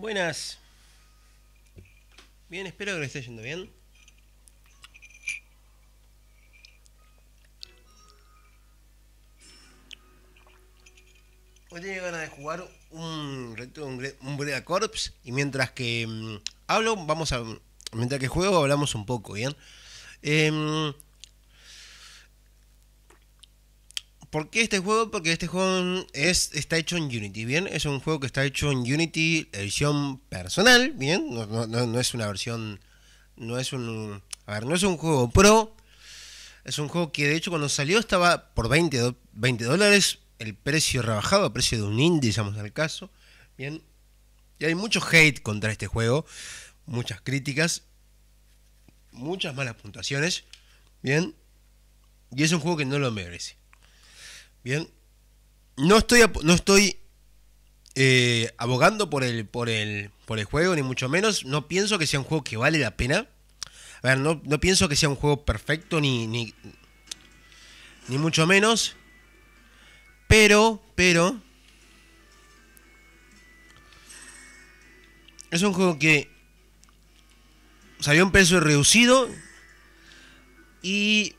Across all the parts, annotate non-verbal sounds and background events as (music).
Buenas. Bien, espero que lo esté yendo bien. Hoy tenía ganas de jugar un, un, un Breda Corps y mientras que mm, hablo, vamos a... Mientras que juego hablamos un poco, ¿bien? Em, ¿Por qué este juego? Porque este juego es, está hecho en Unity, ¿bien? Es un juego que está hecho en Unity, edición personal, ¿bien? No, es una versión... No es un... A ver, no es un juego pro. Es un juego que de hecho cuando salió estaba por 20, dólares, el precio rebajado, precio de un indie, digamos el caso, ¿bien? Y hay mucho hate contra este juego, muchas críticas, muchas malas puntuaciones, ¿bien? Y es un juego que no lo merece. Bien. No estoy, no estoy eh, abogando por el, por, el, por el juego, ni mucho menos. No pienso que sea un juego que vale la pena. A ver, no, pienso que sea un juego perfecto, ni, ni, ni mucho menos. Pero, pero... Es un juego que salió un precio reducido y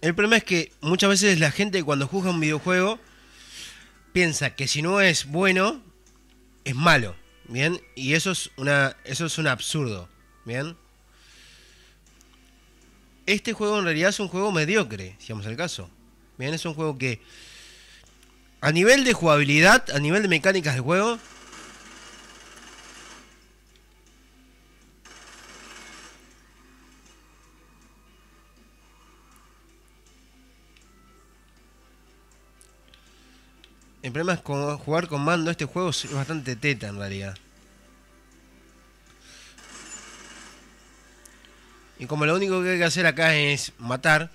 el problema es que muchas veces la gente cuando juzga un videojuego piensa que si no es bueno, es malo. Bien, y eso es una. eso es un absurdo. Bien. Este juego en realidad es un juego mediocre, si vamos al caso. Bien, es un juego que. A nivel de jugabilidad, a nivel de mecánicas de juego, El problema es jugar con mando. Este juego es bastante teta en realidad. Y como lo único que hay que hacer acá es matar.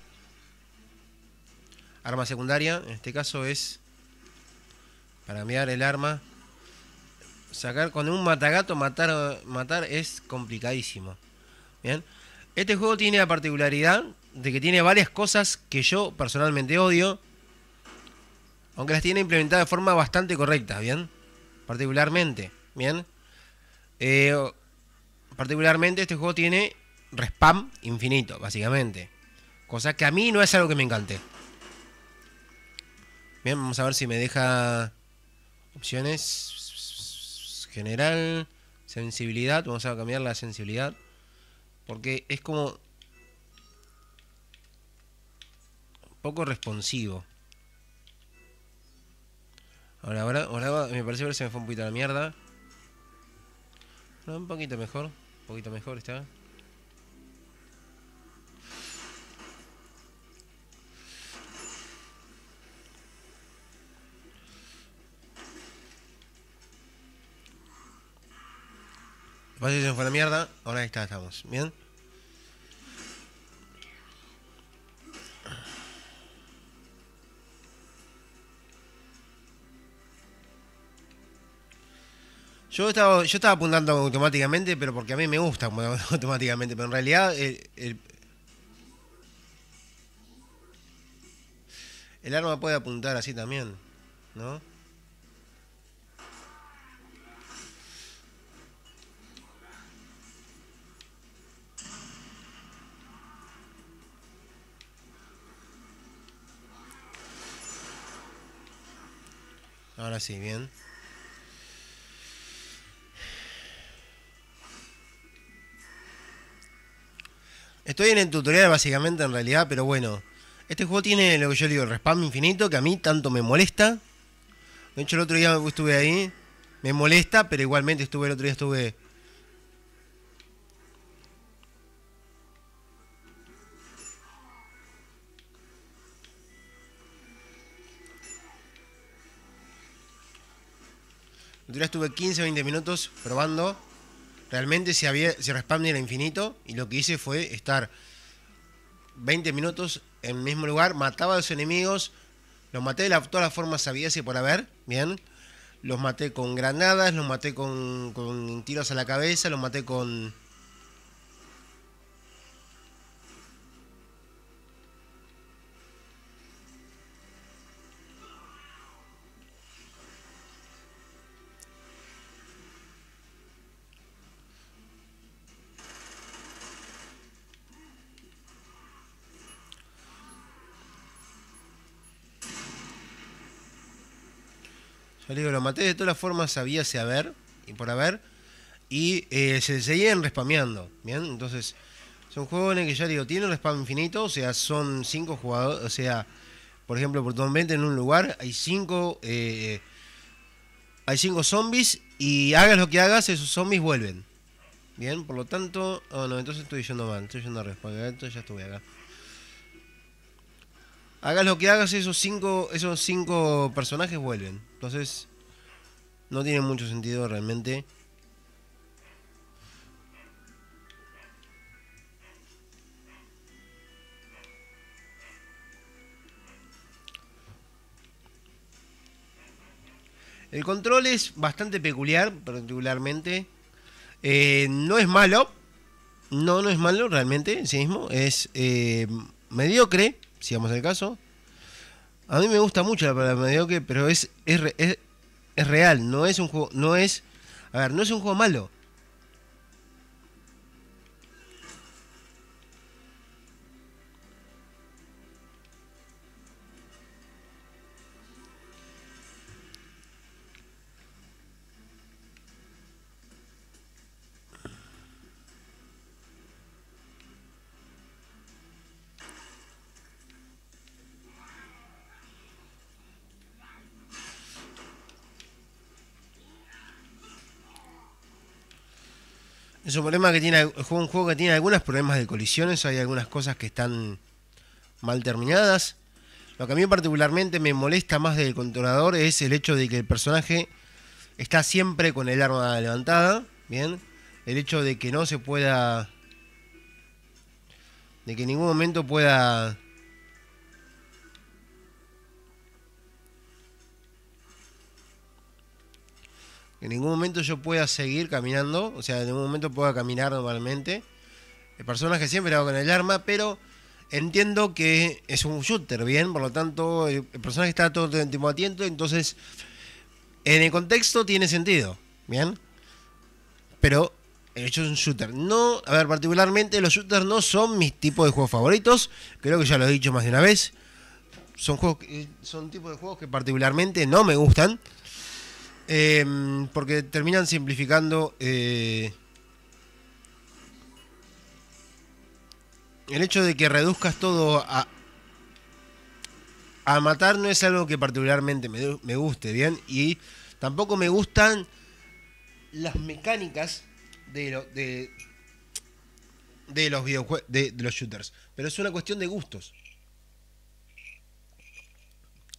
Arma secundaria. En este caso es... Para mirar el arma. Sacar con un matagato. Matar, matar es complicadísimo. Bien. Este juego tiene la particularidad de que tiene varias cosas que yo personalmente odio aunque las tiene implementadas de forma bastante correcta, ¿bien? Particularmente, ¿bien? Eh, particularmente este juego tiene respam infinito, básicamente. Cosa que a mí no es algo que me encante. Bien, vamos a ver si me deja opciones. General, sensibilidad. Vamos a cambiar la sensibilidad. Porque es como... poco responsivo. Ahora, ahora, ahora me parece que se me fue un poquito a la mierda. un poquito mejor. Un poquito mejor está. Parece que se me fue a la mierda. Ahora está, estamos. Bien. Yo estaba, yo estaba apuntando automáticamente, pero porque a mí me gusta (laughs) automáticamente, pero en realidad eh, el, el arma puede apuntar así también, ¿no? Ahora sí, bien. Estoy en el tutorial básicamente en realidad, pero bueno. Este juego tiene lo que yo digo, el respawn infinito, que a mí tanto me molesta. De hecho, el otro día estuve ahí. Me molesta, pero igualmente estuve el otro día, estuve... El otro día estuve 15 o 20 minutos probando. Realmente se, había, se el infinito y lo que hice fue estar 20 minutos en el mismo lugar, mataba a los enemigos, los maté de todas las formas sabías y por haber, bien. Los maté con granadas, los maté con, con tiros a la cabeza, los maté con Yo le digo, lo maté de todas las formas, sabía si haber y por haber. Y eh, se seguían respameando. Bien, entonces son juegos en el que ya digo, tienen respawn infinito, o sea, son cinco jugadores, o sea, por ejemplo, oportunamente en un lugar hay cinco, eh, hay cinco zombies y hagas lo que hagas, esos zombies vuelven. Bien, por lo tanto, oh no, entonces estoy yendo mal, estoy yendo a respawn, entonces ya estuve acá. Hagas lo que hagas, esos cinco, esos cinco personajes vuelven. Entonces, no tiene mucho sentido realmente. El control es bastante peculiar, particularmente. Eh, no es malo. No, no es malo realmente en sí mismo. Es eh, mediocre si el caso. A mí me gusta mucho la palabra mediocre, pero es, es, es, es real, no es un juego, no es, a ver, no es un juego malo, Es un problema que tiene, un juego que tiene algunos problemas de colisiones, hay algunas cosas que están mal terminadas. Lo que a mí particularmente me molesta más del controlador es el hecho de que el personaje está siempre con el arma levantada, ¿bien? El hecho de que no se pueda... De que en ningún momento pueda en ningún momento yo pueda seguir caminando, o sea, en ningún momento pueda caminar normalmente. El personaje siempre hago con el arma, pero entiendo que es un shooter, bien, por lo tanto, el personaje está todo el tiempo atento, entonces, en el contexto tiene sentido, bien. Pero el hecho es un shooter. No, a ver, particularmente los shooters no son mis tipos de juegos favoritos, creo que ya lo he dicho más de una vez. Son juegos eh, son tipos de juegos que particularmente no me gustan. Em, porque terminan simplificando eh, el hecho de que reduzcas todo a, a matar no es algo que particularmente me, guste, ¿bien? Y tampoco me gustan las mecánicas de, lo, de, de los videojuegos, de, los shooters. Pero es una cuestión de gustos.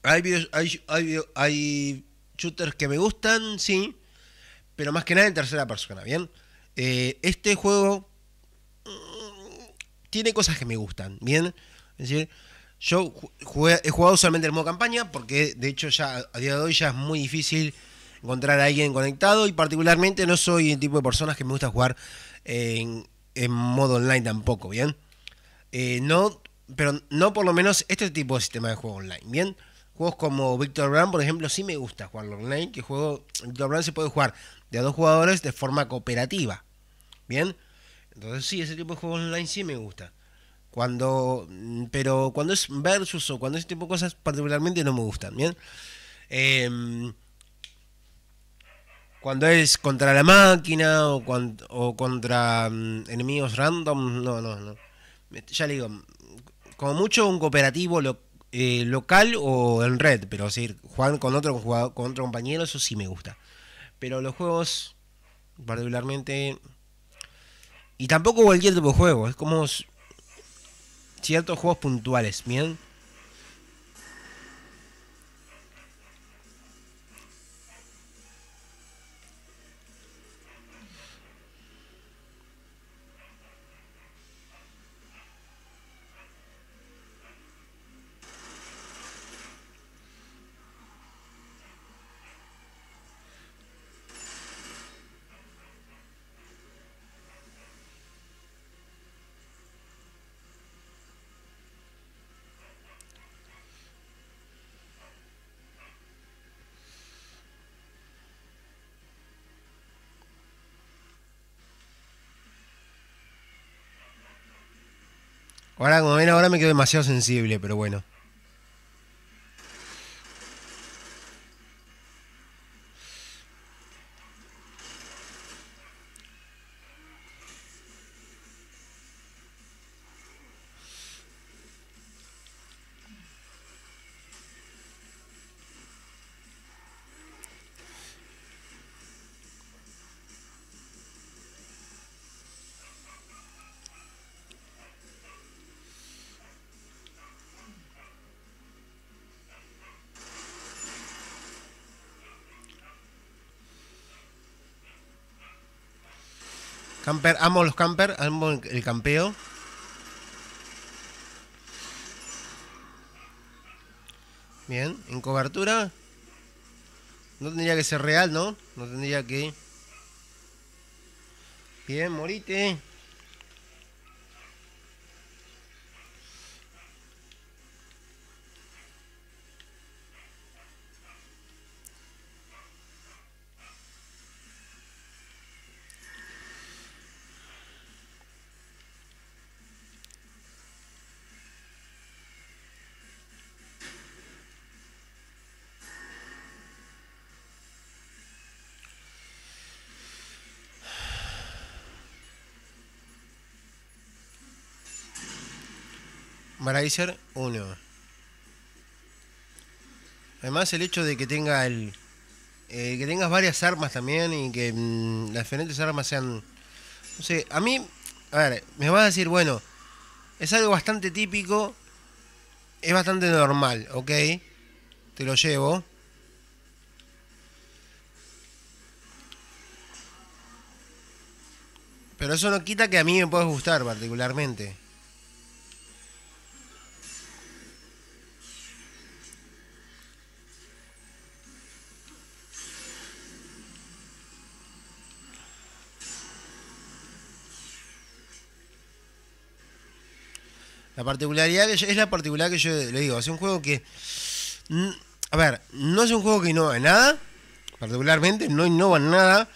Hay, hay, hay shooters que me gustan, sí, pero más que nada en tercera persona, ¿bien? Eh, este juego mm, tiene cosas que me gustan, ¿bien? Es decir, yo he jugado solamente en modo campaña porque de hecho ya a día de hoy ya es muy difícil encontrar a alguien conectado y particularmente no soy el tipo de personas que me gusta jugar en, modo online tampoco, ¿bien? Eh, no, pero no por lo menos este tipo de sistema de juego online, ¿bien? Juegos como Victor Brand, por ejemplo, sí me gusta jugarlo online, que juego Victor Brand se puede jugar de a dos jugadores de forma cooperativa. ¿Bien? Entonces sí, ese tipo de juegos online sí me gusta. Cuando, mm, pero cuando es versus o cuando ese tipo de cosas particularmente no me gustan, ¿bien? Em, cuando es contra la máquina o, contra mm, enemigos random, no, no, no. Ya le digo, como mucho un cooperativo lo, eh, local o en red, pero decir, jugar con otro, jugador, con otro compañero, eso sí me gusta. Pero los juegos, particularmente. Y tampoco cualquier tipo de juego, es como ciertos juegos puntuales, ¿bien? Ahora, como ven, ahora me quedo demasiado sensible, pero bueno. Camper, amo los camper, amo el campeo. Bien, en cobertura. No tendría que ser real, ¿no? No tendría que... Bien, morite. Braiser 1. Además el hecho de que tenga el eh, que tengas varias armas también y que mm, las diferentes armas sean no sé, a mí a ver, me vas a decir, bueno, es algo bastante típico, es bastante normal, ¿ok? Te lo llevo. Pero eso no quita que a mí me pueda gustar particularmente. particularidad es la particularidad que yo le digo. Es un juego que. A ver, no es un juego que innova en nada. Particularmente, no innova nada.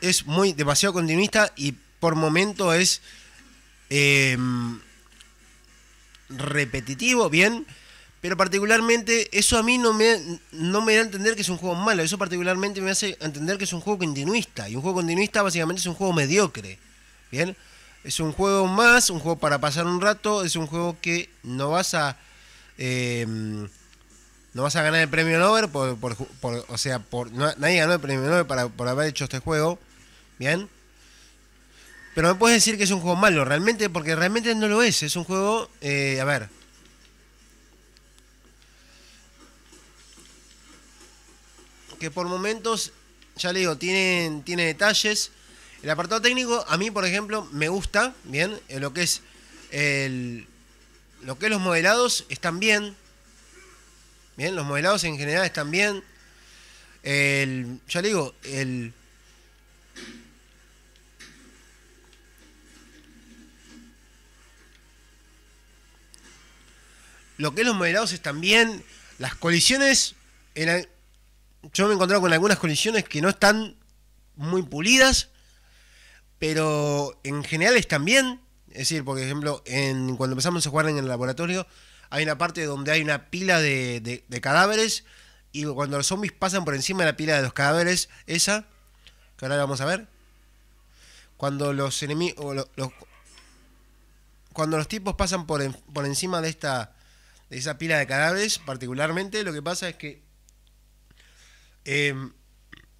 Es muy demasiado continuista y por momento es. Em, repetitivo, bien. Pero particularmente, eso a mí no me, no me da a entender que es un juego malo. Eso particularmente me hace entender que es un juego continuista. Y un juego continuista básicamente es un juego mediocre. Bien. Es un juego más, un juego para pasar un rato, es un juego que no vas a... Em, no vas a ganar el premio Nobel, por, o sea, por, nadie ganó el premio Nobel por haber hecho este juego, ¿bien? Pero me puedes decir que es un juego malo, realmente, porque realmente no lo es, es un juego, eh, a ver. Que por momentos, ya le digo, tiene detalles, el apartado técnico, a mí, por ejemplo, me gusta, bien, eh, lo que es lo que los modelados están bien. Bien, los modelados en general están bien. El, ya le digo, el, lo que es los modelados están bien. Las colisiones, yo me he encontrado con algunas colisiones que no están muy pulidas pero en general están bien. Es decir, por ejemplo, en, cuando empezamos a jugar en el laboratorio, hay una parte donde hay una pila de, cadáveres y cuando los zombies pasan por encima de la pila de los cadáveres, esa, que ahora la vamos a ver, cuando los enemigos, cuando los tipos pasan por, por encima de esta, de esa pila de cadáveres, particularmente, lo que pasa es que em,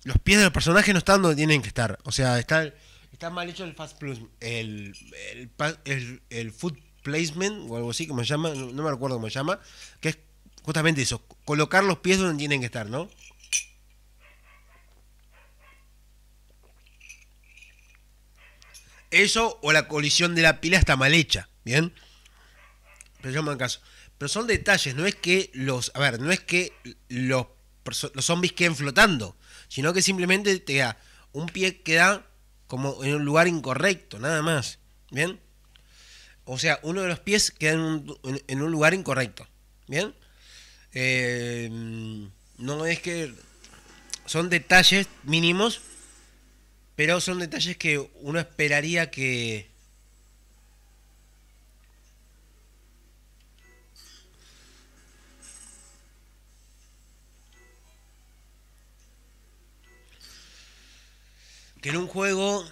los pies de los personajes no están donde tienen que estar. O sea, están Está mal hecho el Fast Plus, el, el, Placement o algo así, como se llama, no, me acuerdo cómo se llama, que es justamente eso, colocar los pies donde tienen que estar, ¿no? Eso o la colisión de la pila está mal hecha, ¿bien? Pero yo me caso. Pero son detalles, no es que los. A ver, no es que los, los zombies queden flotando, sino que simplemente te da un pie que da como en un lugar incorrecto, nada más. ¿Bien? O sea, uno de los pies queda en un, lugar incorrecto. ¿Bien? Eh, no es que son detalles mínimos, pero son detalles que uno esperaría que, que en un juego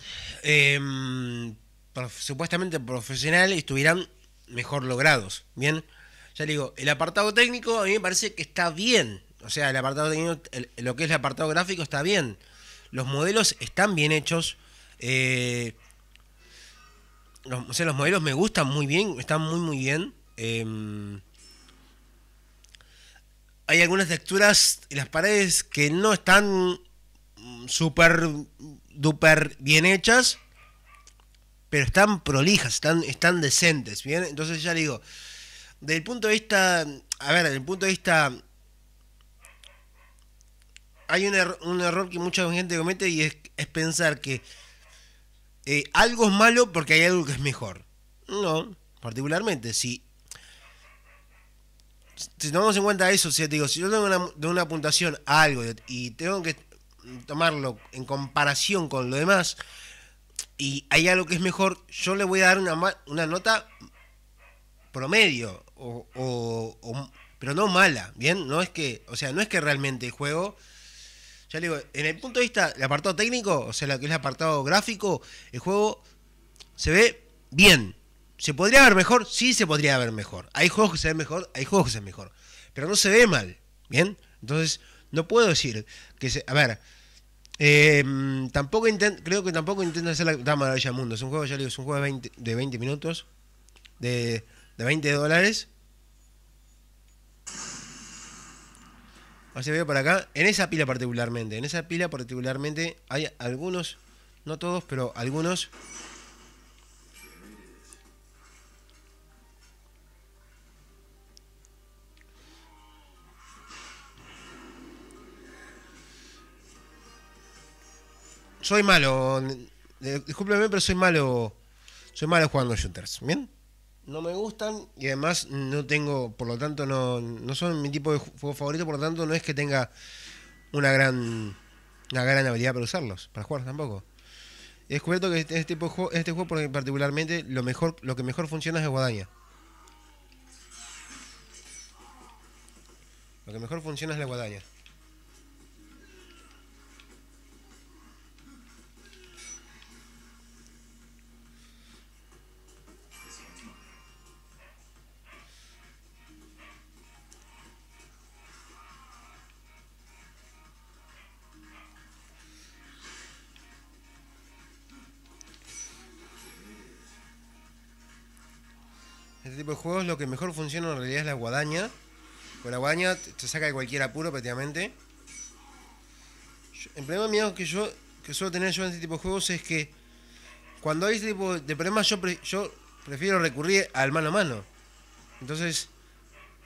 em, supuestamente profesional estuvieran mejor logrados. Bien, ya digo, el apartado técnico a mí me parece que está bien. O sea, el apartado técnico, lo que es el apartado gráfico está bien. Los modelos están bien hechos. Eh, los, o sea, los modelos me gustan muy bien, están muy, muy bien. Em, hay algunas texturas en las paredes que no están mm, súper duper bien hechas, pero están prolijas, están, están decentes, ¿bien? Entonces ya digo, Del punto de vista, a ver, Del punto de vista... Hay un, un error que mucha gente comete y es, es pensar que eh, algo es malo porque hay algo que es mejor. No, particularmente, si, si tomamos en cuenta eso, si digo, si yo tengo una, de una puntuación algo y tengo que tomarlo en comparación con lo demás y hay algo que es mejor, yo le voy a dar una, una nota promedio, o, pero no mala, ¿bien? No es que, o sea, no es que realmente el juego, ya le digo, en el punto de vista del apartado técnico, o sea, lo que es el apartado gráfico, el juego se ve bien. ¿Se podría ver mejor? Sí, se podría ver mejor. Hay juegos que se ven mejor, hay juegos que se ven mejor. Pero no se ve mal, ¿bien? Entonces, no puedo decir que se... A ver, eh, tampoco creo que tampoco intenta hacer la, la maravilla del mundo. Es un juego, ya digo, es un juego de 20, minutos, de, de 20 dólares. Así veo por acá. En esa pila particularmente. En esa pila particularmente hay algunos, no todos, pero algunos soy malo. Discúlpeme, pero soy malo. Soy malo jugando shooters. ¿Bien? No me gustan y además no tengo, por lo tanto, no, no son mi tipo de juego favorito. Por lo tanto, no es que tenga una gran, una gran habilidad para usarlos, para jugar tampoco. He descubierto que este, este tipo de juego, este juego particularmente lo mejor, lo que mejor funciona es la guadaña. Lo que mejor funciona es la guadaña. Este tipo de juegos lo que mejor funciona en realidad es la guadaña. Con pues la guadaña te saca de cualquier apuro prácticamente. el problema mío que yo que suelo tener yo en este tipo de juegos es que cuando hay este tipo de problemas yo, yo prefiero recurrir al mano a mano. Entonces,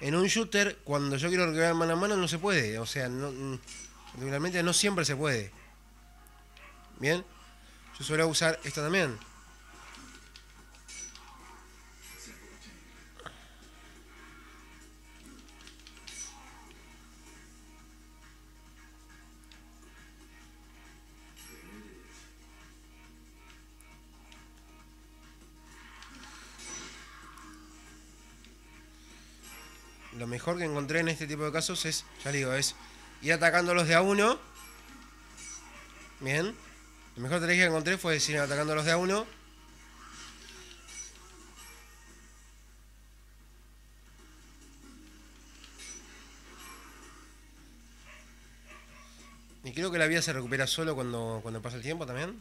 en un shooter, cuando yo quiero recurrir al mano a mano no se puede. O sea, no, mm, no siempre se puede. Bien, yo suelo usar esta también. que encontré en este tipo de casos es, ya digo, es ir atacándolos de a uno. Bien. La mejor estrategia que encontré fue decir los de a uno. Y creo que la vida se recupera solo cuando, cuando pasa el tiempo también.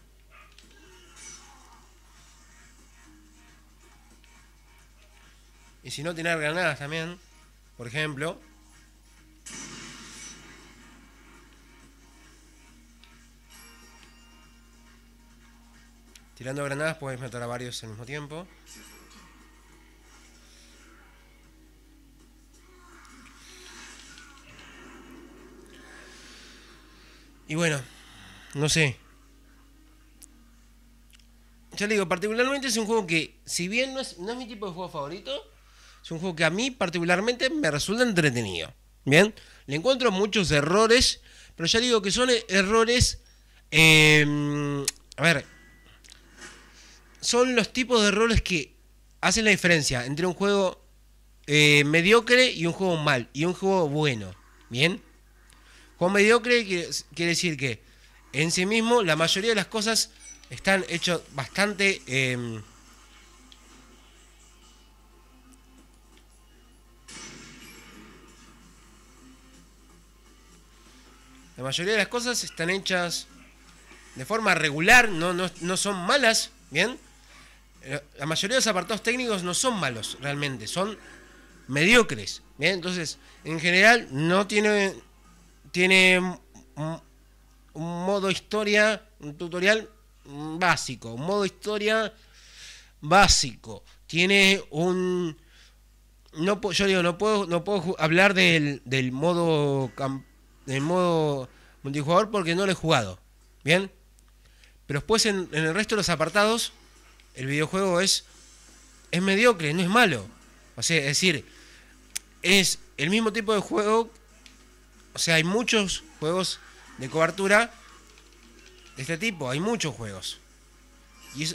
Y si no, tirar granadas también. Por ejemplo, tirando granadas puedes matar a varios al mismo tiempo. Y bueno, no sé. Ya le digo, particularmente es un juego que, si bien no es, no es mi tipo de juego favorito, es un juego que a mí particularmente me resulta entretenido. Bien, le encuentro muchos errores, pero ya digo que son errores... Em, a ver, son los tipos de errores que hacen la diferencia entre un juego eh, mediocre y un juego mal, y un juego bueno. Bien, juego mediocre quiere, decir que en sí mismo la mayoría de las cosas están hechas bastante... Em, La mayoría de las cosas están hechas de forma regular, no, no, son malas, ¿bien? Eh, la mayoría de los apartados técnicos no son malos realmente, son mediocres, ¿bien? Entonces, en general, no tiene, tiene un, modo historia, un tutorial básico, un modo historia básico. Tiene un... No, yo digo, no puedo, no puedo hablar del, modo en modo multijugador porque no lo he jugado. ¿Bien? Pero después en, el resto de los apartados, el videojuego es, es mediocre, no es malo. O sea, es decir, es el mismo tipo de juego. O sea, hay muchos juegos de cobertura de este tipo, hay muchos juegos. Y,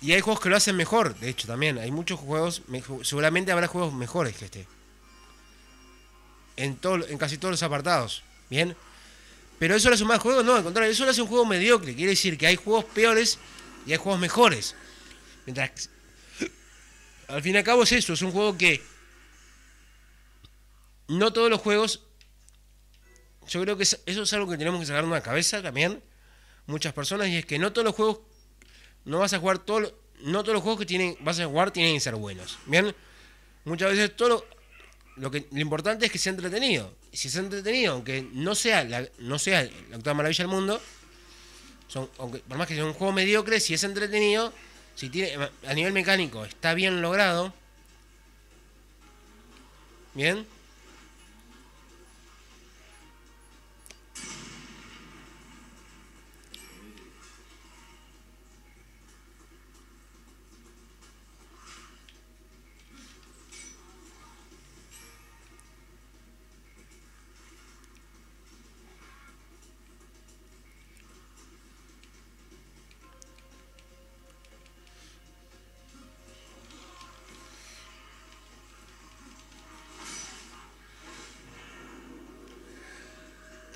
y hay juegos que lo hacen mejor, de hecho, también. Hay muchos juegos, seguramente habrá juegos mejores que este en, todo, en casi todos los apartados. Bien. Pero eso es hace un mal juego, no, al contrario, eso es un juego mediocre. Quiere decir que hay juegos peores y hay juegos mejores. Mientras. Al fin y al cabo es eso, es un juego que. No todos los juegos. Yo creo que eso es algo que tenemos que sacar de la cabeza también. Muchas personas, y es que no todos los juegos. No vas a jugar todo. No todos los juegos que tienen, vas a jugar tienen que ser buenos. Bien. Muchas veces todo los lo, que, lo importante es que sea entretenido. si es entretenido, aunque no sea la, no sea la octava maravilla del mundo, son, por más que sea un juego mediocre, si es entretenido, si tiene a nivel mecánico está bien logrado, bien,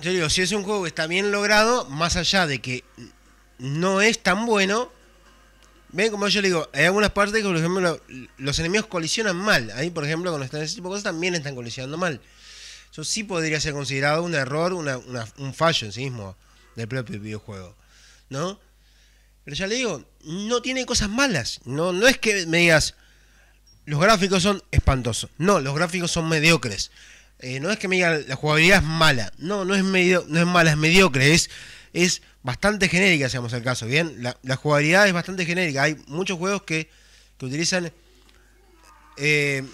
yo digo, si es un juego que está bien logrado, más allá de que no es tan bueno, ven como yo le digo, hay algunas partes que, por ejemplo, los enemigos colisionan mal. Ahí, por ejemplo, cuando están ese tipo de cosas, también están colisionando mal. Eso sí podría ser considerado un error, un fallo en sí mismo del propio videojuego, ¿no? Pero ya le digo, no tiene cosas malas. No, no es que me digas, los gráficos son espantosos. No, los gráficos son mediocres. Eh, no es que me digan la jugabilidad es mala. No, no es, medio, no es mala, es mediocre. Es, bastante genérica, seamos el caso. Bien, la, jugabilidad es bastante genérica. Hay muchos juegos que, utilizan eh,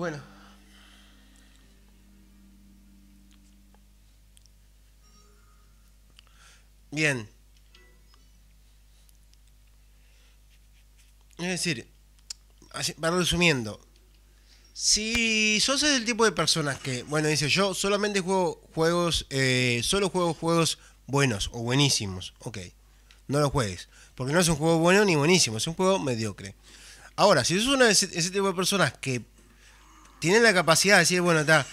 Bueno. Bien. Es decir, para resumiendo, si sos el tipo de personas que, bueno, dice yo solamente juego juegos, eh, solo juego juegos buenos o buenísimos, ok, no los juegues, porque no es un juego bueno ni buenísimo, es un juego mediocre. Ahora, si sos uno de ese tipo de personas que tienen la capacidad de decir, bueno, está.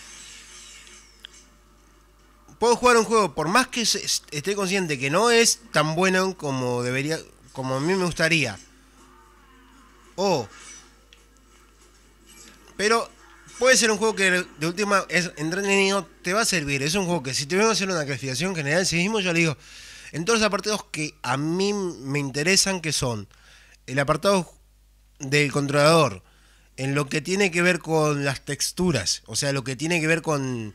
Puedo jugar un juego, por más que esté consciente que no es tan bueno como debería, como a mí me gustaría. O. Pero puede ser un juego que de última es entretenido, te va a servir. Es un juego que si te voy a hacer una clasificación general, si mismo yo le digo, en todos los apartados que a mí me interesan, que son el apartado del controlador, en lo que tiene que ver con las texturas, o sea, lo que tiene que ver con,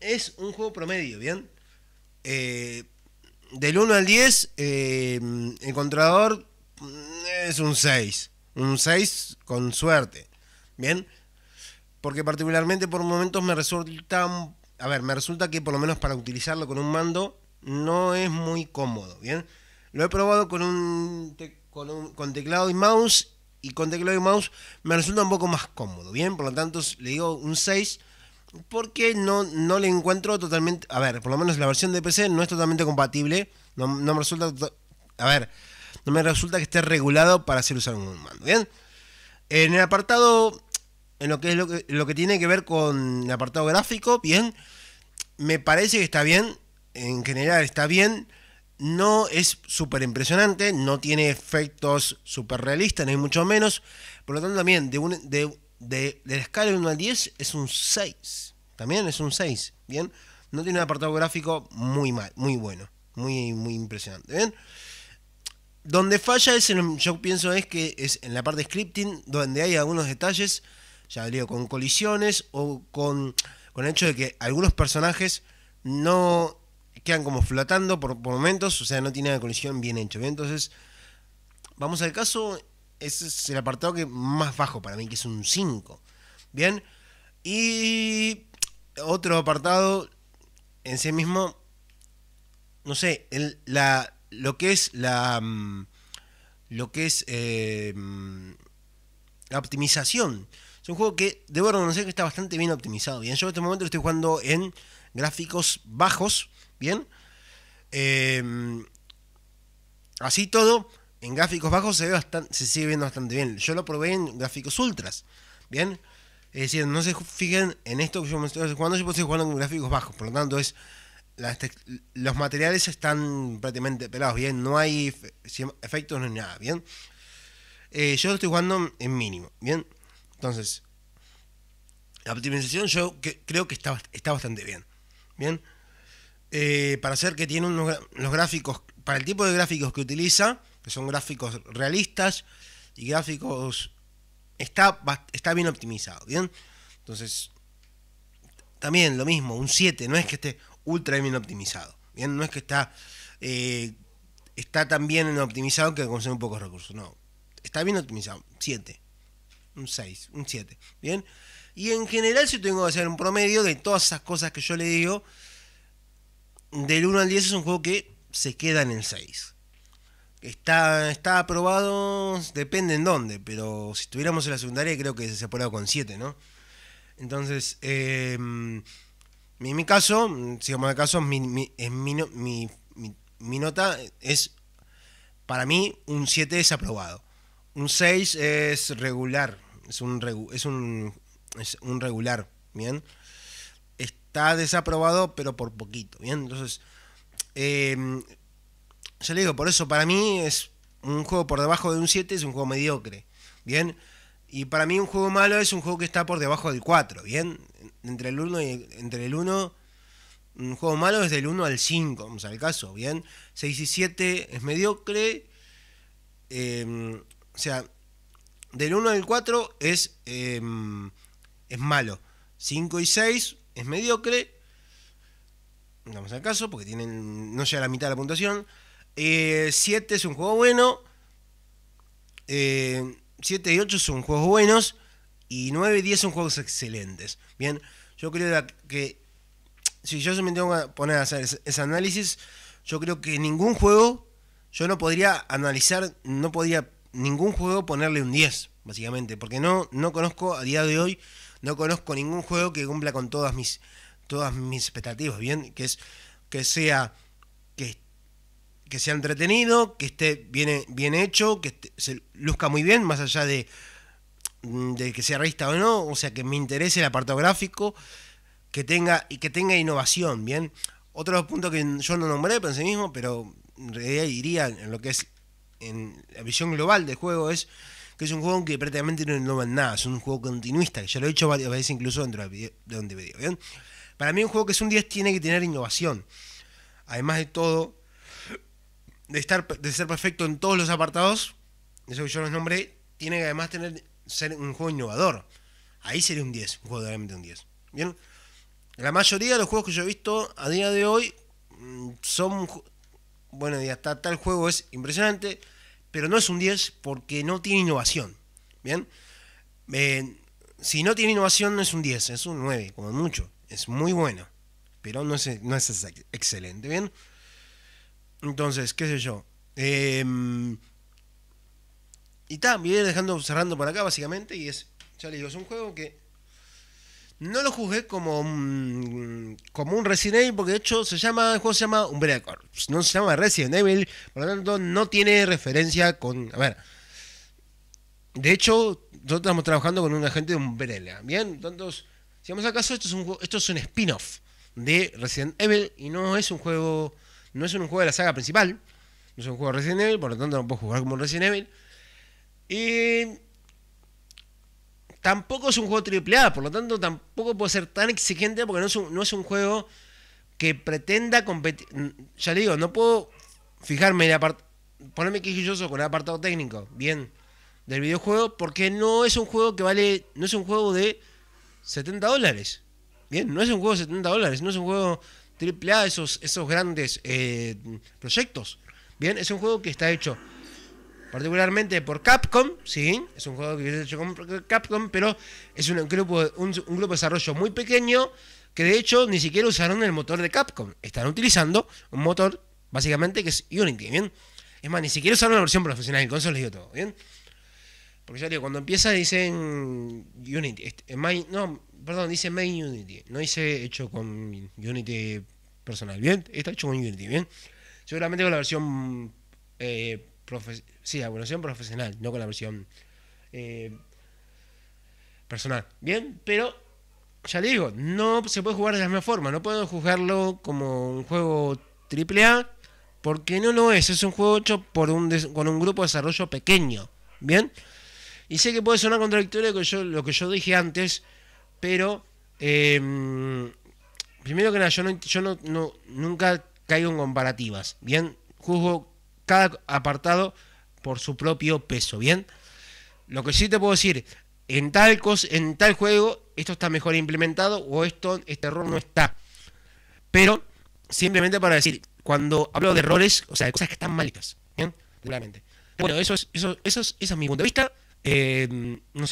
es un juego promedio, ¿bien? Eh, del 1 al 10, eh, el controlador mm, es un 6. Un 6 con suerte. ¿Bien? Porque particularmente por momentos me resulta... A ver, me resulta que por lo menos para utilizarlo con un mando no es muy cómodo. ¿Bien? Lo he probado con un, con, teclado y mouse y con teclado y mouse me resulta un poco más cómodo, ¿bien? Por lo tanto, le digo un 6 porque no, no le encuentro totalmente... A ver, por lo menos la versión de PC no es totalmente compatible, no, me resulta... A ver, no me resulta que esté regulado para hacer usar un mando, ¿bien? En el apartado, en lo que es lo lo que tiene que ver con el apartado gráfico, bien, me parece que está bien, en general está bien, no es súper impresionante, no tiene efectos súper realistas, ni mucho menos. Por lo tanto, también de, de, escala de 1 al 10 es un 6. También es un 6, ¿bien? No tiene un apartado gráfico muy mal, muy bueno, muy, muy impresionante, ¿bien? Donde falla es, yo pienso, es que es en la parte de scripting, donde hay algunos detalles, ya digo, con colisiones o con, con el hecho de que algunos personajes no, quedan como flotando por, momentos, o sea, no tiene la colisión bien hecho. Entonces, vamos al caso, ese es el apartado que más bajo para mí, que es un 5. Bien, y otro apartado en sí mismo, no sé, la, lo que es la... Mm, lo que es eh, la optimización. Es un juego que debo reconocer que está bastante bien optimizado. Bien, yo en este momento lo estoy jugando en gráficos bajos. Bien. Em, así todo, en gráficos bajos se, ve bastante, se sigue viendo bastante bien. Yo lo probé en gráficos ultras. Bien. Es decir, no se fijen en esto que yo me estoy jugando, yo estoy jugando en gráficos bajos, por lo tanto es este-, los materiales están prácticamente pelados, bien, no hay efectos ni nada, bien. Eh, yo lo estoy jugando en mínimo, bien. Entonces, la optimización yo creo que está, está bastante bien, bien. Eh, para hacer que tiene los gráficos, para el tipo de gráficos que utiliza, que son gráficos realistas y gráficos, está, está bien optimizado, ¿bien? Entonces, también lo mismo, un 7, no es que esté ultra bien optimizado, ¿bien? No es que está, eh, está tan bien optimizado que consume pocos recursos, no. Está bien optimizado, 7, un 6, un 7, ¿bien? Y en general, si tengo que hacer un promedio de todas esas cosas que yo le digo, del 1 al 10 es un juego que se queda en el 6. Está, está aprobado, depende en dónde, pero si estuviéramos en la secundaria creo que se ha aprobado con 7, ¿no? Entonces, em, en mi caso, si vamos al caso, mi, mi, mi, mi, mi nota es, para mí, un 7 es aprobado. Un 6 es regular, es un, es un, es un regular, ¿bien? está desaprobado, pero por poquito, ¿bien? Entonces, em, yo le digo, por eso para mí es un juego por debajo de un 7, es un juego mediocre, ¿bien? Y para mí un juego malo es un juego que está por debajo del 4, ¿bien? Entre el 1 y entre el 1 un juego malo es del 1 al 5, vamos al caso, ¿bien? 6 y 7 es mediocre. Em, o sea, del 1 al 4 es, em, es malo. 5 y 6 es mediocre. vamos al caso, porque tienen, no llega a la mitad de la puntuación. 7 eh, es un juego bueno. 7 eh, y 8 son juegos buenos. Y 9 y 10 son juegos excelentes. Bien, yo creo que. Si yo me tengo que poner a hacer ese, análisis, yo creo que ningún juego. Yo no podría analizar, no podría ningún juego ponerle un 10, básicamente. Porque no, no conozco a día de hoy no conozco ningún juego que cumpla con todas mis, todas mis expectativas, bien, que es que sea que, que sea entretenido, que esté bien, bien hecho, que se luzca muy bien, más allá de, de que sea realista o no, o sea que me interese el apartado gráfico, que tenga, y que tenga innovación, bien. Otro punto que yo no nombré pensé mismo, pero en realidad diría en lo que es en la visión global del juego es que es un juego que prácticamente no es nada, es un juego continuista, que ya lo he dicho varias veces incluso dentro de donde video ¿bien? Para mí un juego que es un 10 tiene que tener innovación. Además de todo, de, estar, de ser perfecto en todos los apartados, eso que yo los nombré, tiene que además tener, ser un juego innovador. Ahí sería un 10, un juego realmente un 10. ¿Bien? La mayoría de los juegos que yo he visto a día de hoy mm, son... Bueno, y hasta tal juego es impresionante pero no es un 10 porque no tiene innovación. ¿Bien? Eh, si no tiene innovación no es un 10, es un 9, como mucho. Es muy bueno, pero no es, no es excelente. ¿Bien? Entonces, qué sé yo. Em, y está, me dejando cerrando por acá básicamente y es, ya digo, es un juego que no lo juzgué como un, mm, como un Resident Evil, porque de hecho se llama, el juego se llama Umbrella pues, no se llama Resident Evil, por lo tanto no tiene referencia con... A ver, de hecho nosotros estamos trabajando con un agente de Umbrella, ¿bien? Entonces, si vamos acaso caso, esto es un, esto es un spin-off de Resident Evil y no es un juego, no es un juego de la saga principal, no es un juego de Resident Evil, por lo tanto no puedo jugar como Resident Evil. Y tampoco es un juego A, por lo tanto tampoco puede ser tan exigente porque no es un, no es un juego que pretenda competir. Mm, ya le digo, no puedo fijarme en apart ponerme quejilloso con el apartado técnico, bien, del videojuego, porque no es un juego que vale, no es un juego de 70 dólares. Bien, no es un juego de 70 dólares, no es un juego AAA, esos, esos grandes eh, proyectos. Bien, es un juego que está hecho particularmente por Capcom, sí, es un juego que viene hecho con Capcom, pero es un grupo, un, grupo de desarrollo muy pequeño que de hecho ni siquiera usaron el motor de Capcom, están utilizando un motor básicamente que es Unity, ¿bien? Es más, ni siquiera usaron la versión profesional, del console, les digo todo, ¿bien? Porque ya digo, cuando empieza dicen Unity, este, eh, no, perdón, dice Main Unity, no dice hecho con Unity personal, ¿bien? Está hecho con Unity, ¿bien? Seguramente con la versión eh, sí, la evolución profesional, no con la versión... Eh, personal. Bien, pero ya le digo, no se puede jugar de la misma forma, no puedo juzgarlo como un juego AAA, porque no lo es, es un juego hecho por un con un grupo de desarrollo pequeño. Bien, y sé que puede sonar contradictorio con lo que yo dije antes, pero em, primero que nada, yo, no, nunca caigo en comparativas. Bien, juzgo cada apartado por su propio peso, ¿bien? Lo que sí te puedo decir, en tal, en tal juego esto está mejor implementado o esto, este error no está. Pero simplemente para decir, cuando hablo de errores, o sea, de cosas que están malicas, ¿bien? claramente Bueno, eso es, eso, eso es, es mi punto de vista. Eh, no